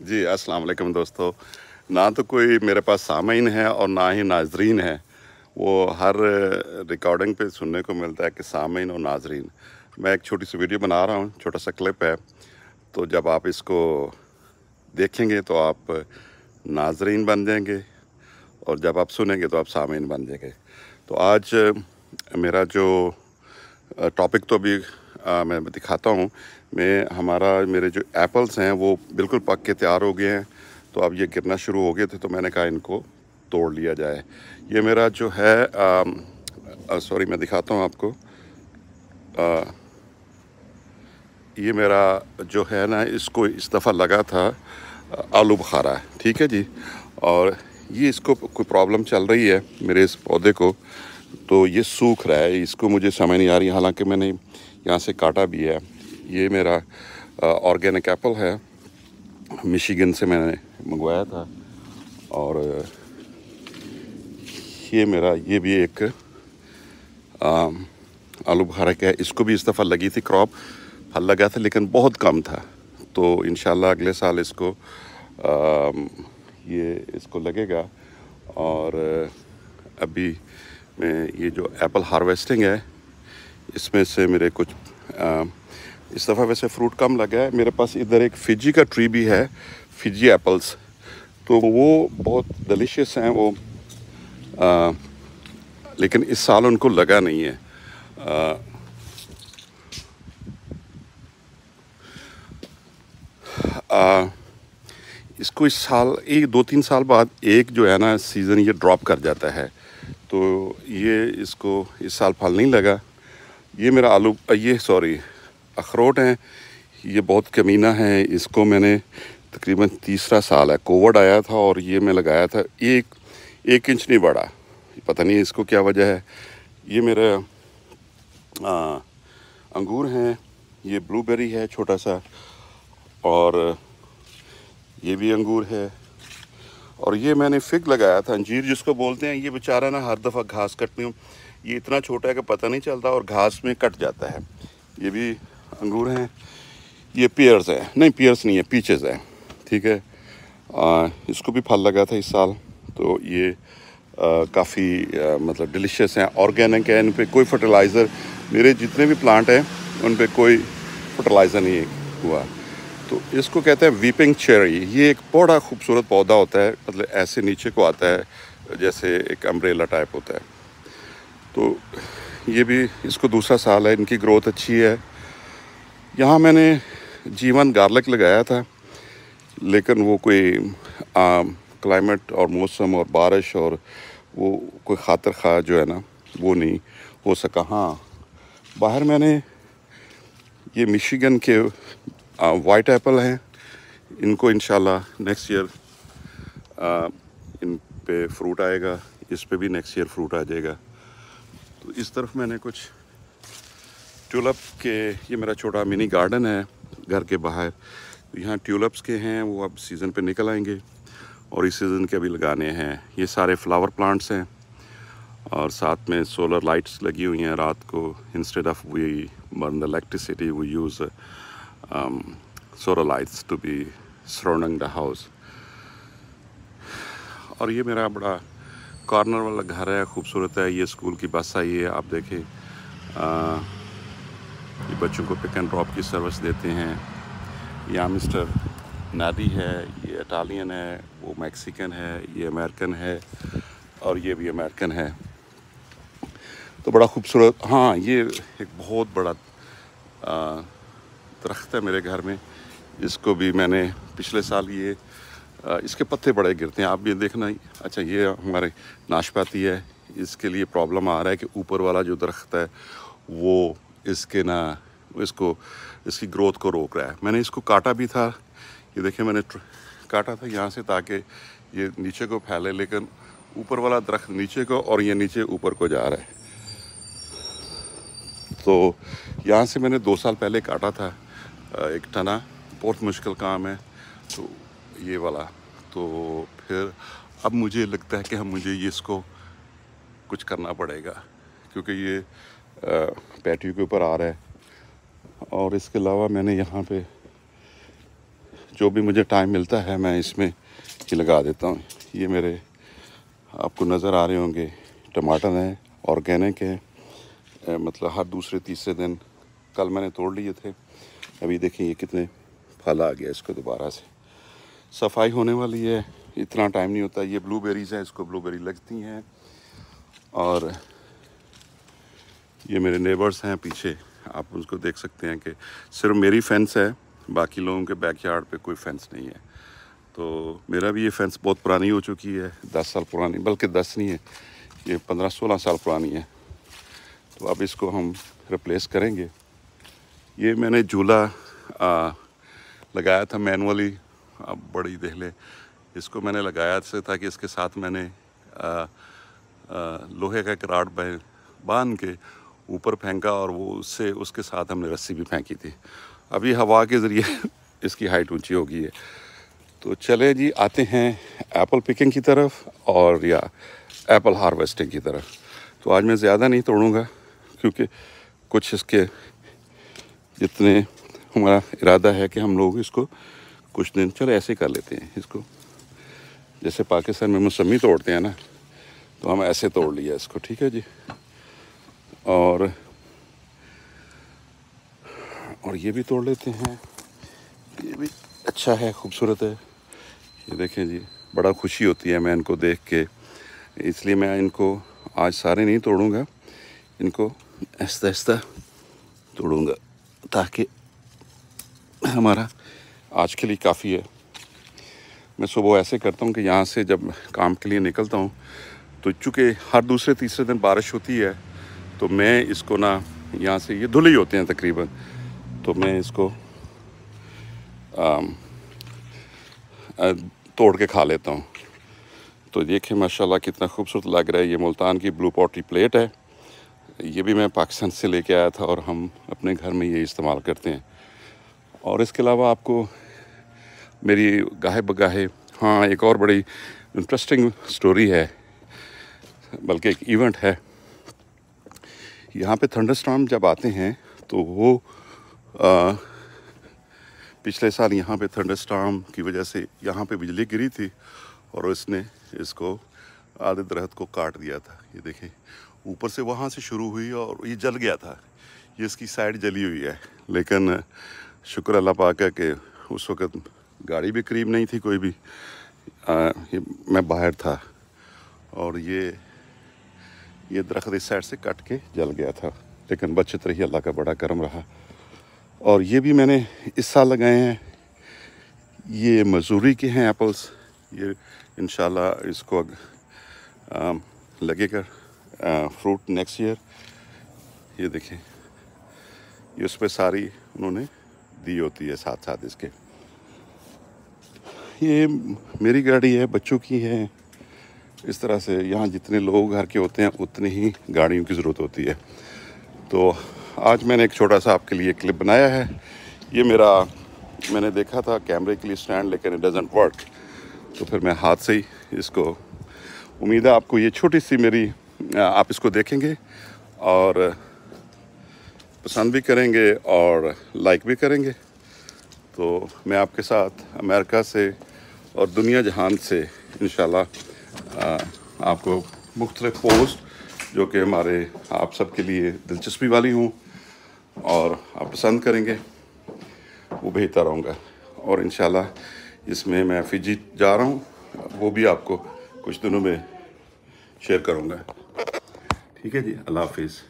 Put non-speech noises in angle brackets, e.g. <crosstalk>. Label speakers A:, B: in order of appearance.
A: जी अस्सलाम वालेकुम दोस्तों ना तो कोई मेरे पास सामीन है और ना ही नाजरीन है वो हर रिकॉर्डिंग पे सुनने को मिलता है कि सामीन और नाजरीन मैं एक छोटी सी वीडियो बना रहा हूँ छोटा सा क्लिप है तो जब आप इसको देखेंगे तो आप नाजरीन बन जाएंगे और जब आप सुनेंगे तो आप सामीन बन जाएंगे तो आज मेरा जो टॉपिक तो अभी मैं दिखाता हूँ में हमारा मेरे जो एप्पल्स हैं वो बिल्कुल पक के तैयार हो गए हैं तो अब ये गिरना शुरू हो गए थे तो मैंने कहा इनको तोड़ लिया जाए ये मेरा जो है सॉरी मैं दिखाता हूँ आपको आ, ये मेरा जो है ना इसको इस दफ़ा लगा था आलू बुखारा ठीक है जी और ये इसको कोई प्रॉब्लम चल रही है मेरे इस पौधे को तो ये सूख रहा है इसको मुझे समझ नहीं आ रही हालांकि मैंने यहाँ से काटा भी है ये मेरा ऑर्गेनिक एप्पल है मिशिगन से मैंने मंगवाया था और ये मेरा ये भी एक आलू बुखारा का है इसको भी इस दफ़ा लगी थी क्रॉप फल लगा था लेकिन बहुत कम था तो इन अगले साल इसको आ, ये इसको लगेगा और अभी मैं ये जो एप्पल हार्वेस्टिंग है इसमें से मेरे कुछ आ, इस दफ़ा वैसे फ्रूट कम लगा है मेरे पास इधर एक फिजी का ट्री भी है फिजी एप्पल्स तो वो बहुत डिलीशियस हैं वो आ, लेकिन इस साल उनको लगा नहीं है आ, आ, इसको इस साल एक दो तीन साल बाद एक जो है ना सीज़न ये ड्रॉप कर जाता है तो ये इसको इस साल फल नहीं लगा ये मेरा आलू ये सॉरी अखरोट हैं ये बहुत कमीना है इसको मैंने तकरीबन तीसरा साल है कोविड आया था और ये मैं लगाया था एक एक इंच नहीं बढ़ा पता नहीं इसको क्या वजह है ये मेरा आ, अंगूर हैं ये ब्लूबेरी है छोटा सा और ये भी अंगूर है और ये मैंने फिग लगाया था अंजीर जिसको बोलते हैं ये बेचारा ना हर दफ़ा घास कटती हूँ ये इतना छोटा है कि पता नहीं चलता और घास में कट जाता है ये भी अंगूर हैं ये पेयर्स है नहीं पेयर्स नहीं है पीचेज है ठीक है आ, इसको भी फल लगा था इस साल तो ये काफ़ी मतलब डिलीशियस हैं ऑर्गेनिक है इन पर कोई फर्टिलाइज़र मेरे जितने भी प्लांट हैं उन पर कोई फर्टिलाइज़र नहीं हुआ तो इसको कहते हैं वीपिंग चेरी ये एक बड़ा खूबसूरत पौधा होता है मतलब ऐसे नीचे को आता है जैसे एक अम्ब्रेला टाइप होता है तो ये भी इसको दूसरा साल है इनकी ग्रोथ अच्छी है यहाँ मैंने जीवन गार्लिक लगाया था लेकिन वो कोई क्लाइमेट और मौसम और बारिश और वो कोई खातर खा जो है ना वो नहीं हो सका हाँ बाहर मैंने ये मिशिगन के वाइट एप्पल हैं इनको इन नेक्स्ट ईयर इन पे फ्रूट आएगा इस पे भी नेक्स्ट ईयर फ्रूट आ जाएगा तो इस तरफ मैंने कुछ ट्यूलप के ये मेरा छोटा मिनी गार्डन है घर के बाहर तो यहाँ ट्यूलप्स के हैं वो अब सीज़न पे निकल आएंगे और इस सीज़न के अभी लगाने हैं ये सारे फ्लावर प्लांट्स हैं और साथ में सोलर लाइट्स लगी हुई हैं रात को instead of we burn the electricity we use solar lights to be surrounding the house और ये मेरा बड़ा कॉर्नर वाला घर है खूबसूरत है ये स्कूल की बस आई है आप देखें ये बच्चों को पिक एंड ड्रॉप की सर्विस देते हैं यहाँ मिस्टर नादी है ये इटालियन है वो मैक्सिकन है ये अमेरिकन है और ये भी अमेरिकन है तो बड़ा खूबसूरत हाँ ये एक बहुत बड़ा दरख्त है मेरे घर में इसको भी मैंने पिछले साल ये इसके पत्ते बड़े गिरते हैं आप भी देखना अच्छा ये हमारे नाशपाती है इसके लिए प्रॉब्लम आ रहा है कि ऊपर वाला जो दरख्त है वो इसके ना इसको इसकी ग्रोथ को रोक रहा है मैंने इसको काटा भी था ये देखिए मैंने काटा था यहाँ से ताकि ये नीचे को फैले लेकिन ऊपर वाला दरख्त नीचे को और ये नीचे ऊपर को जा रहा है तो यहाँ से मैंने दो साल पहले काटा था एक टना बहुत मुश्किल काम है तो ये वाला तो फिर अब मुझे लगता है कि हम मुझे ये इसको कुछ करना पड़ेगा क्योंकि ये पैटियों के ऊपर आ रहा है और इसके अलावा मैंने यहाँ पे जो भी मुझे टाइम मिलता है मैं इसमें ही लगा देता हूँ ये मेरे आपको नज़र आ रहे होंगे टमाटर हैं ऑर्गेनिक हैं मतलब हर दूसरे तीसरे दिन कल मैंने तोड़ लिए थे अभी देखें ये कितने फल आ गया इसको दोबारा से सफाई होने वाली है इतना टाइम नहीं होता ये ब्लूबेरीज़ हैं इसको ब्लूबेरी लगती हैं और ये मेरे नेबर्स हैं पीछे आप उसको देख सकते हैं कि सिर्फ मेरी फेंस है बाकी लोगों के बैक यार्ड पर कोई फेंस नहीं है तो मेरा भी ये फेंस बहुत पुरानी हो चुकी है दस साल पुरानी बल्कि दस नहीं है ये पंद्रह सोलह साल पुरानी है तो अब इसको हम रिप्लेस करेंगे ये मैंने झूला लगाया था मैनुअली अब बड़ी दहले इसको मैंने लगाया से था कि इसके साथ मैंने आ, आ, लोहे का राड बांध के ऊपर फेंका और वो उससे उसके साथ हमने रस्सी भी फेंकी थी अभी हवा के ज़रिए <laughs> इसकी हाइट ऊंची हो गई है तो चले जी आते हैं एप्पल पिकिंग की तरफ और या एप्पल हार्वेस्टिंग की तरफ तो आज मैं ज़्यादा नहीं तोड़ूँगा क्योंकि कुछ इसके जितने हमारा इरादा है कि हम लोग इसको कुछ दिन चलो ऐसे कर लेते हैं इसको जैसे पाकिस्तान में मौसमी तोड़ते हैं ना तो हम ऐसे तोड़ लिया इसको ठीक है जी और और ये भी तोड़ लेते हैं ये भी अच्छा है खूबसूरत है ये देखें जी बड़ा खुशी होती है मैं इनको देख के इसलिए मैं इनको आज सारे नहीं तोड़ूँगा इनको ऐसा ऐसा तोड़ूँगा ताकि हमारा आज के लिए काफ़ी है मैं सुबह ऐसे करता हूँ कि यहाँ से जब काम के लिए निकलता हूँ तो चूँकि हर दूसरे तीसरे दिन बारिश होती है तो मैं इसको ना यहाँ से ये धुले ही होते हैं तकरीबन तो मैं इसको आ, आ, तोड़ के खा लेता हूँ तो देखिए माशाल्लाह कितना खूबसूरत लग रहा है ये मुल्तान की ब्लू पॉटी प्लेट है ये भी मैं पाकिस्तान से लेके आया था और हम अपने घर में ये इस्तेमाल करते हैं और इसके अलावा आपको मेरी गाहे बगाहे हाँ एक और बड़ी इंटरेस्टिंग स्टोरी है बल्कि एक इवेंट है यहाँ पे थंडरस्टॉर्म जब आते हैं तो वो आ, पिछले साल यहाँ पे थंडरस्टॉर्म की वजह से यहाँ पे बिजली गिरी थी और इसने इसको आधे दरख्त को काट दिया था ये देखें ऊपर से वहाँ से शुरू हुई और ये जल गया था ये इसकी साइड जली हुई है लेकिन शुक्र अल्लाह पाक है कि उस वक़्त गाड़ी भी करीब नहीं थी कोई भी आ, मैं बाहर था और ये ये दरख्त इस साइड से कट के जल गया था लेकिन बचत रही अल्लाह का बड़ा करम रहा और ये भी मैंने इस साल लगाए हैं ये मजूरी के हैं एप्पल्स ये इन इसको अग आ, लगेगा फ्रूट नेक्स्ट ईयर ये देखें ये उस पर सारी उन्होंने दी होती है साथ साथ इसके ये मेरी गाड़ी है बच्चों की है इस तरह से यहाँ जितने लोग घर के होते हैं उतनी ही गाड़ियों की ज़रूरत होती है तो आज मैंने एक छोटा सा आपके लिए क्लिप बनाया है ये मेरा मैंने देखा था कैमरे के लिए स्टैंड लेकिन इट डजेंट वर्क तो फिर मैं हाथ से ही इसको उम्मीद है आपको ये छोटी सी मेरी आप इसको देखेंगे और पसंद भी करेंगे और लाइक भी करेंगे तो मैं आपके साथ अमेरिका से और दुनिया जहान से इन आपको मुख्तल पोस्ट जो कि हमारे आप सब के लिए दिलचस्पी वाली हूँ और आप पसंद करेंगे वो भेजता रहूँगा और इन इसमें मैं फिजी जा रहा हूँ वो भी आपको कुछ दिनों में शेयर करूँगा ठीक है जी अल्लाह हाफिज़